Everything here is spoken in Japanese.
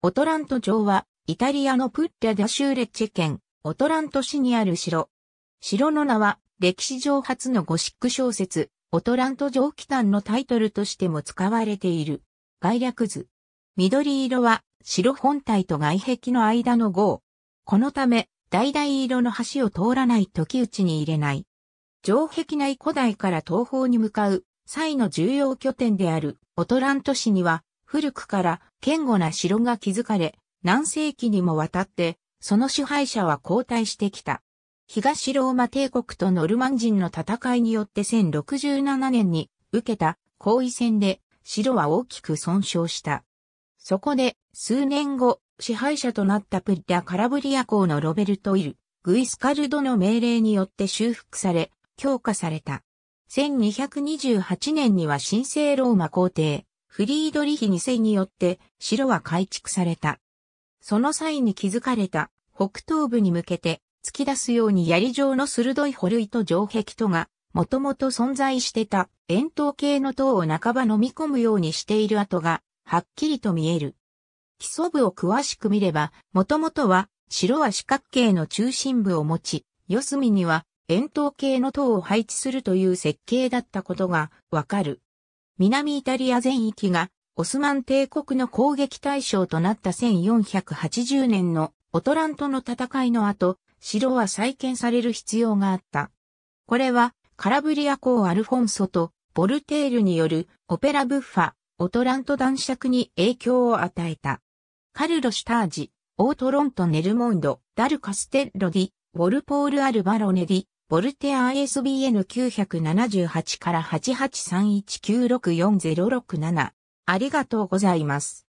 オトラント城は、イタリアのプッリャ・ダ・シューレッチェ県、オトラント市にある城。城の名は、歴史上初のゴシック小説、オトラント城北端のタイトルとしても使われている。概略図。緑色は、城本体と外壁の間の号。このため、橙色の橋を通らない時打ちに入れない。城壁内古代から東方に向かう、際の重要拠点である、オトラント市には、古くから堅固な城が築かれ、何世紀にもわたって、その支配者は交代してきた。東ローマ帝国とノルマン人の戦いによって1067年に受けた後位戦で城は大きく損傷した。そこで数年後支配者となったプッラ・カラブリア公のロベルト・イル、グイスカルドの命令によって修復され強化された。1228年には神聖ローマ皇帝フリードリヒ2世によって城は改築された。その際に築かれた北東部に向けて突き出すように槍状の鋭い捕類と城壁とが、もともと存在してた円筒形の塔を半ば飲み込むようにしている跡が、はっきりと見える。基礎部を詳しく見れば、もともとは、城は四角形の中心部を持ち、四隅には円筒形の塔を配置するという設計だったことがわかる。南イタリア全域がオスマン帝国の攻撃対象となった1480年のオトラントの戦いの後、城は再建される必要があった。これはカラブリア公アルフォンソとボルテールによるオペラブッファ、オトラント男爵に影響を与えた。カルロ・シュタージ、オートロント・ネルモンド、ダル・カステッロディ、ウォルポール・アルバロネディ、ボルテア ISBN 978から8831964067。ありがとうございます。